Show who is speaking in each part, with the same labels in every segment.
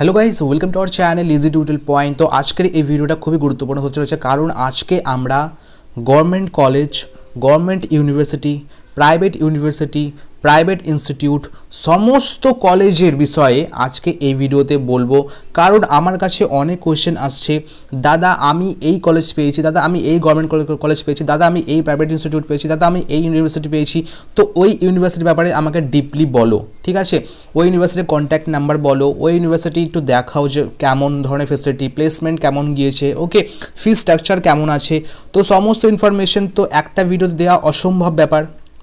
Speaker 1: hello guys welcome to our channel easy to tell point তো আজকের এই ভিডিওটা খুবই গুরুত্বপূর্ণ হতে চলেছে কারণ আজকে আমরা government college government university private university private institute সমস্ত কলেজের বিষয়ে আজকে এই ভিডিওতে বলবো কারণ আমার কাছে অনেক কোয়েশ্চেন আসছে দাদা আমি এই কলেজ পেয়েছি দাদা আমি এই গভর্নমেন্ট কলেজ পেয়েছি দাদা আমি এই প্রাইভেট ইনস্টিটিউট পেয়েছি দাদা আমি এই ইউনিভার্সিটি পেয়েছি তো ওই ইউনিভার্সিটির ব্যাপারে আমাকে ডিপলি বলো ঠিক আছে ওই ইউনিভার্সিটির কন্ট্যাক্ট নাম্বার বলো ওই ইউনিভার্সিটি একটু দেখাও যে কেমন ধরনের ফেসিলিটি প্লেসমেন্ট কেমন গিয়েছে ওকে ফি স্ট্রাকচার কেমন আছে তো সমস্ত ইনফরমেশন তো একটা ভিডিও দেওয়া অসম্ভব ব্যাপার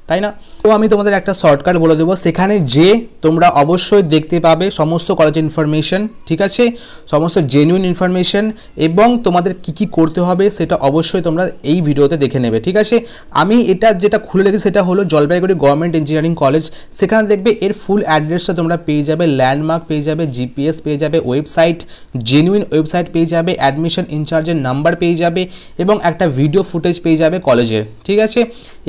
Speaker 1: তাই না তো আমি তোমাদের একটা শর্টকাট বলে দেবো সেখানে যে তোমরা অবশ্যই দেখতে পাবে সমস্ত কলেজ ইনফরমেশন ঠিক আছে সমস্ত জেনুইন ইনফরমেশন এবং তোমাদের কি কি করতে হবে সেটা অবশ্যই তোমরা এই ভিডিওতে দেখে নেবে ঠিক আছে আমি এটা যেটা খুলে রেখেছি সেটা হলো জলপাইগুড়ি গভর্নমেন্ট ইঞ্জিনিয়ারিং কলেজ সেখানে দেখবে এর ফুল অ্যাড্রেসটা তোমরা পেয়ে যাবে ল্যান্ডমার্ক পেয়ে যাবে জিপিএস পেয়ে যাবে ওয়েবসাইট জেনুইন ওয়েবসাইট পেয়ে যাবে অ্যাডমিশন ইনচার্জের নাম্বার পেয়ে যাবে এবং একটা ভিডিও ফুটেজ পেয়ে যাবে কলেজের ঠিক আছে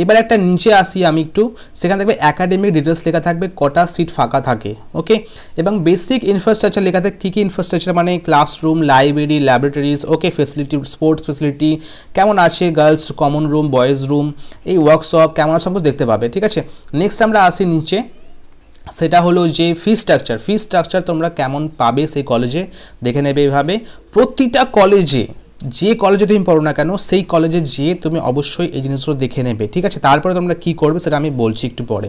Speaker 1: এবার একটা নিচে আসি আমি একটু সেখানে থাকবে অ্যাকাডেমিক ডিটেলস লেখা থাকবে কটা সিট ফাঁকা থাকে ওকে এবং বেসিক ইনফ্রাস্ট্রাকচার লেখা থাকে কী কী ইনফ্রাস্ট্রাকচার মানে classroom library laboratories okay facility sports facility কেমন আছে girls common room boys room এই ওয়ার্কশপ কেমন সব দেখতে পাবে ঠিক আছে নেক্সট আমরা আসি নিচে সেটা হলো যে ফি স্ট্রাকচার ফি স্ট্রাকচার তোমরা কেমন পাবে সেই কলেজে দেখে নেবে এভাবে প্রতিটা কলেজে যে কলেজে তুমি পড়ো না কেন সেই কলেজে যেয়ে তুমি অবশ্যই এই জিনিসগুলো দেখে নেবে ঠিক আছে তারপরে তোমরা কি করবে সেটা আমি বলছি একটু পরে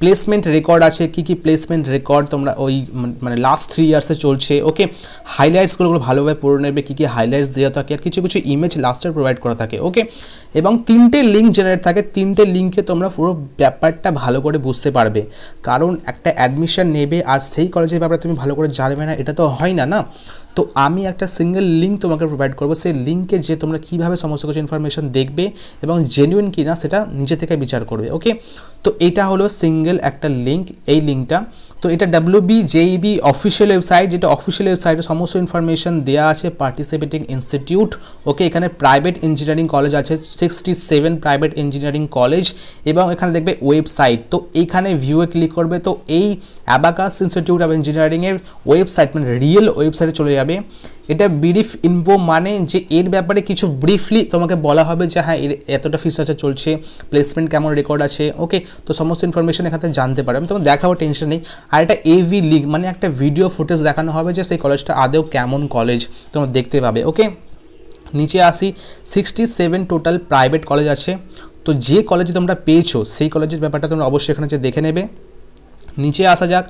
Speaker 1: প্লেসমেন্ট রেকর্ড আছে কি কি প্লেসমেন্ট রেকর্ড তোমরা ওই মানে লাস্ট থ্রি ইয়ার্সে চলছে ওকে হাইলাইটসগুলো ভালোভাবে পড়ে নেবে কী কী হাইলাইটস দেওয়া থাকে আর কিছু কিছু ইমেজ লাস্টের প্রোভাইড করা থাকে ওকে এবং তিনটে লিঙ্ক জেনারেট থাকে তিনটে লিঙ্কে তোমরা পুরো ব্যাপারটা ভালো করে বুঝতে পারবে কারণ একটা অ্যাডমিশন নেবে আর সেই কলেজের ব্যাপারে তুমি ভালো করে জানবে না এটা তো হয় না না তো আমি একটা সিঙ্গেল লিঙ্ক তোমাকে প্রোভাইড করবো সেই লিঙ্কে যে তোমরা কীভাবে সমস্ত কিছু ইনফরমেশন দেখবে এবং জেনুইন কি না সেটা নিজে থেকে বিচার করবে ওকে তো এটা হলো সিঙ্গেল একটা লিঙ্ক এই লিঙ্কটা তো এটা W B J E B official website যেটা অফিসিয়াল ওয়েবসাইটে সমস্ত ইনফরমেশন দেওয়া আছে পার্টিসিপেটিং ইনস্টিটিউট ওকে এখানে প্রাইভেট ইঞ্জিনিয়ারিং কলেজ আছে sixty seven private engineering college এবং এখানে দেখবে ওয়েবসাইট তো এইখানে ভিউয়ে ক্লিক করবে তো এই অ্যাবাকাস ইনস্টিটিউট অফ ইঞ্জিনিয়ারিংয়ের ওয়েবসাইট মানে রিয়েল ওয়েবসাইটে চলে যাবে এটা ব্রিফ ইনভো মানে যে এর ব্যাপারে কিছু ব্রিফলি তোমাকে বলা হবে যে হ্যাঁ এর এতটা আছে চলছে প্লেসমেন্ট কেমন রেকর্ড আছে ওকে তো সমস্ত ইনফরমেশন থেকে জানতে পারো আমি তোমার দেখাবো টেনশন নেই আর এটা এভি লিগ মানে একটা ভিডিও ফুটেজ দেখানো হবে যে সেই কলেজটা আদেও কেমন কলেজ তোমরা দেখতে পাবে ওকে নিচে আসি sixty seven total private college আছে তো যে কলেজে তোমরা পেয়েছো সেই কলেজের ব্যাপারটা তোমরা অবশ্যই এখানে যে দেখে নেবে নিচে আসা যাক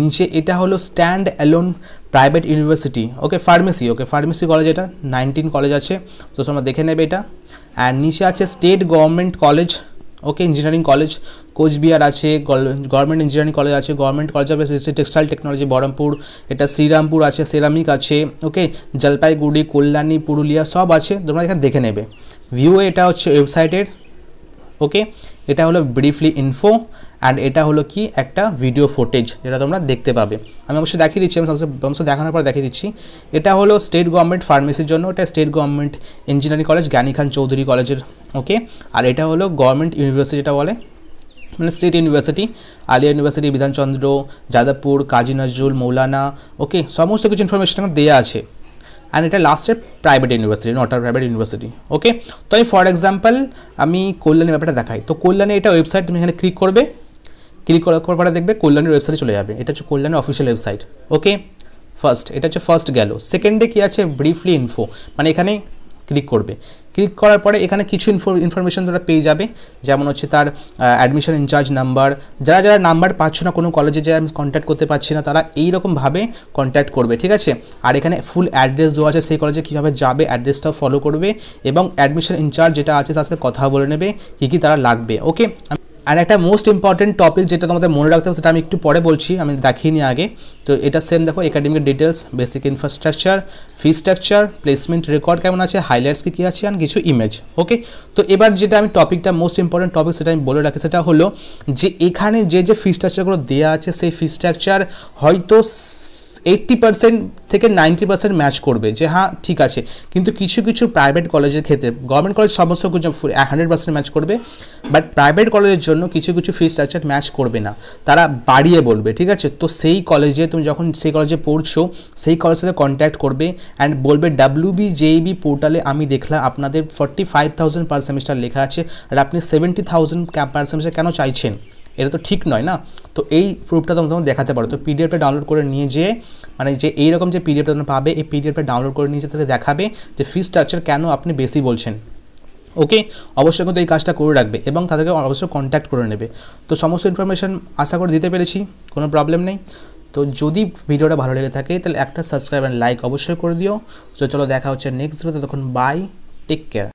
Speaker 1: নিচে এটা হলো stand alone private university okay pharmacy okay pharmacy college এটা নাইনটিন কলেজ আছে তো তোমরা দেখে নেবে এটা অ্যান্ড নিচে আছে state government college okay engineering college Cooch Behar আছে গভর্নমেন্ট ইঞ্জিনিয়ারিং কলেজ আছে government college of textile technology Baharampur এটা শ্রীরামপুর আছে সেরামিক আছে ওকে জলপাইগুড়ি কল্যাণী পুরুলিয়া সব আছে তোমরা এখানে দেখে নেবে ভিউ এটা হচ্ছে ওয়েবসাইটের ওকে এটা হলো ব্রিফলি ইনফো অ্যান্ড এটা হলো কি একটা ভিডিও ফুটেজ যেটা তোমরা দেখতে পাবে আমি অবশ্যই দেখিয়ে দিচ্ছি আমি সবসময় দেখানোর পর দেখিয়ে দিচ্ছি এটা হলো স্টেট গভর্নমেন্ট ফার্মেসির জন্য এটা স্টেট গভর্নমেন্ট ইঞ্জিনিয়ারিং কলেজ জ্ঞানী খান চৌধুরী কলেজের ওকে আর এটা হলো গভর্নমেন্ট ইউনিভার্সিটি যেটা বলে মানে state university Aliah university Bidhan Chandra Jadavpur Kazi Nazrul Maulana okay সমস্ত কিছু ইনফরমেশন আমার দেওয়া আছে অ্যান্ড এটা লাস্টে প্রাইভেট ইউনিভার্সিটি নট আর প্রাইভেট ইউনিভার্সিটি ওকে তো আমি ফর এক্সাম্পল আমি কল্যাণী ব্যাপারটা দেখাই তো কল্যাণী এটা ওয়েবসাইট তুমি এখানে ক্লিক করবে ক্লিক করার পরে দেখবে কল্যাণের ওয়েবসাইটে চলে যাবে এটা হচ্ছে কল্যাণের অফিসিয়াল ওয়েবসাইট ওকে ফার্স্ট এটা হচ্ছে ফার্স্ট গেল সেকেন্ডে কী আছে ব্রিফলি ইনফো মানে এখানে ক্লিক করবে ক্লিক করার পরে এখানে কিছু ইনফো ইনফরমেশন তোমরা পেয়ে যাবে যেমন হচ্ছে তার অ্যাডমিশন ইনচার্জ নাম্বার যারা যারা নাম্বার পাচ্ছ না কোনো কলেজে যারা আমি কন্ট্যাক্ট করতে পারছি না তারা এইরকমভাবে কন্ট্যাক্ট করবে ঠিক আছে আর এখানে ফুল অ্যাড্রেস দেওয়া আছে সেই কলেজে কীভাবে যাবে অ্যাড্রেসটাও ফলো করবে এবং অ্যাডমিশন ইনচার্জ যেটা আছে তার সাথে কথা বলে নেবে কী কী তারা লাগবে ওকে আর একটা মোস্ট ইম্পর্টেন্ট টপিক যেটা তোমাদের মনে রাখতে হবে সেটা আমি একটু পরে বলছি আমি দেখিনি আগে তো এটা সেম দেখো academic details basic infrastructure fee structure placement record কেমন আছে হাইলাইটস কি কী আছে আর কিছু ইমেজ ওকে তো এবার যেটা আমি টপিকটা মোস্ট ইম্পর্টেন্ট টপিক সেটা আমি বলে রাখি সেটা হলো যে এখানে যে যে ফি স্ট্রাকচারগুলো দেওয়া আছে সেই ফি স্ট্রাকচার হয়তো এইট্টি পার্সেন্ট থেকে নাইনটি পার্সেন্ট ম্যাচ করবে যে হ্যাঁ ঠিক আছে কিন্তু কিছু কিছু প্রাইভেট কলেজের ক্ষেত্রে গভর্নমেন্ট কলেজ সমস্ত কিছু হান্ড্রেড পার্সেন্ট ম্যাচ করবে বাট প্রাইভেট কলেজের জন্য কিছু কিছু ফি স্ট্রাকচার ম্যাচ করবে না তারা বাড়িয়ে বলবে ঠিক আছে তো সেই কলেজে তুমি যখন সেই কলেজে পড়ছো সেই কলেজের সাথে কন্ট্যাক্ট করবে অ্যান্ড বলবে ডাব্লিউ বি জেইবি পোর্টালে আমি দেখলাম আপনাদের forty five thousand per semester লেখা আছে আর আপনি সেভেন্টি থাউজেন্ড পার সেমিস্টার কেন চাইছেন এটা তো ঠিক নয় না তো এই প্রুফটা তোমরা তোমার দেখাতে পারো তো পিডিএফটা ডাউনলোড করে নিয়ে যে মানে যে এইরকম যে পিডিএফটা তোমরা পাবে এই পিডিএফটা ডাউনলোড করে নিয়ে যে তাহলে দেখাবে যে ফি স্ট্রাকচার কেন আপনি বেশি বলছেন ওকে অবশ্যই কিন্তু এই কাজটা করে রাখবে এবং তাদেরকে অবশ্যই কন্ট্যাক্ট করে নেবে তো সমস্ত ইনফরমেশান আশা করে দিতে পেরেছি কোনো প্রবলেম নেই তো যদি ভিডিওটা ভালো লেগে থাকে তাহলে একটা সাবস্ক্রাইব অ্যান্ড লাইক অবশ্যই করে দিও তো চলো দেখা হচ্ছে নেক্সট ভিডিও তখন বাই টেক কেয়ার